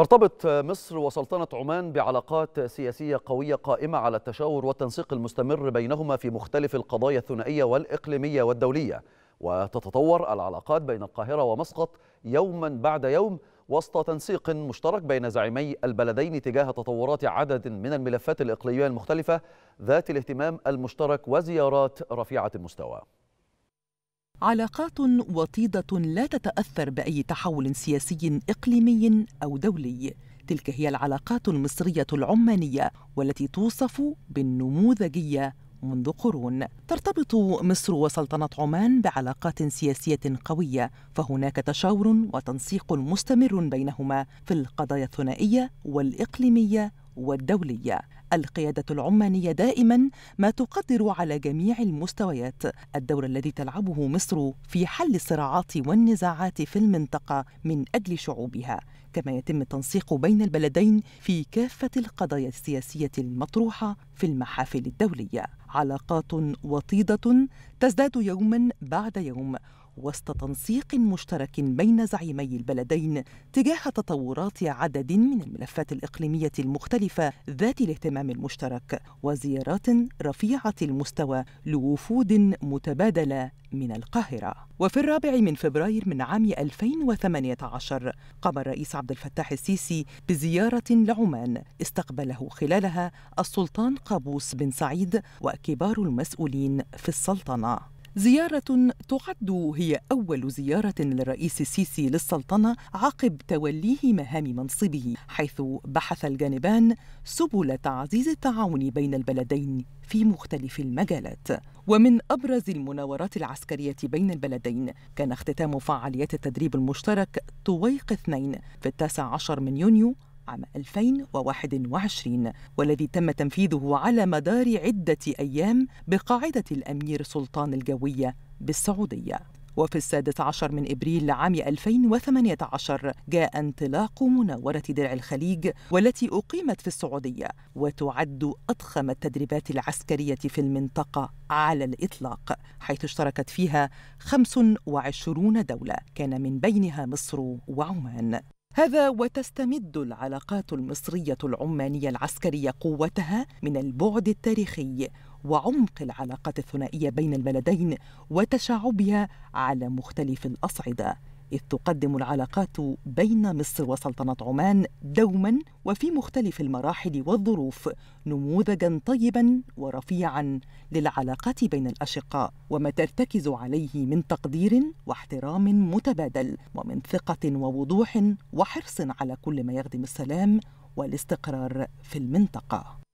ترتبط مصر وسلطنة عمان بعلاقات سياسية قوية قائمة على التشاور والتنسيق المستمر بينهما في مختلف القضايا الثنائية والإقليمية والدولية وتتطور العلاقات بين القاهرة ومسقط يوما بعد يوم وسط تنسيق مشترك بين زعيمي البلدين تجاه تطورات عدد من الملفات الإقليمية المختلفة ذات الاهتمام المشترك وزيارات رفيعة المستوى علاقات وطيده لا تتاثر باي تحول سياسي اقليمي او دولي تلك هي العلاقات المصريه العمانيه والتي توصف بالنموذجيه منذ قرون ترتبط مصر وسلطنه عمان بعلاقات سياسيه قويه فهناك تشاور وتنسيق مستمر بينهما في القضايا الثنائيه والاقليميه والدولية القيادة العمانية دائما ما تقدر على جميع المستويات الدور الذي تلعبه مصر في حل الصراعات والنزاعات في المنطقة من أجل شعوبها كما يتم التنسيق بين البلدين في كافة القضايا السياسية المطروحة في المحافل الدولية علاقات وطيدة تزداد يوما بعد يوم وسط تنسيق مشترك بين زعيمي البلدين تجاه تطورات عدد من الملفات الإقليمية المختلفة ذات الاهتمام المشترك وزيارات رفيعة المستوى لوفود متبادلة من القاهرة وفي الرابع من فبراير من عام 2018 قام الرئيس عبد الفتاح السيسي بزيارة لعمان استقبله خلالها السلطان قابوس بن سعيد وكبار المسؤولين في السلطنة زيارة تعد هي أول زيارة للرئيس السيسي للسلطنة عقب توليه مهام منصبه، حيث بحث الجانبان سبل تعزيز التعاون بين البلدين في مختلف المجالات. ومن أبرز المناورات العسكرية بين البلدين كان اختتام فعاليات التدريب المشترك طويق اثنين في التاسع عشر من يونيو عام 2021 والذي تم تنفيذه على مدار عدة أيام بقاعدة الأمير سلطان الجوية بالسعودية وفي السادس عشر من إبريل عام 2018 جاء انطلاق مناورة درع الخليج والتي أقيمت في السعودية وتعد أضخم التدريبات العسكرية في المنطقة على الإطلاق حيث اشتركت فيها 25 دولة كان من بينها مصر وعمان هذا وتستمد العلاقات المصريه العمانيه العسكريه قوتها من البعد التاريخي وعمق العلاقات الثنائية بين البلدين وتشعبها على مختلف الأصعدة إذ تقدم العلاقات بين مصر وسلطنة عمان دوما وفي مختلف المراحل والظروف نموذجا طيبا ورفيعا للعلاقات بين الأشقاء وما ترتكز عليه من تقدير واحترام متبادل ومن ثقة ووضوح وحرص على كل ما يخدم السلام والاستقرار في المنطقة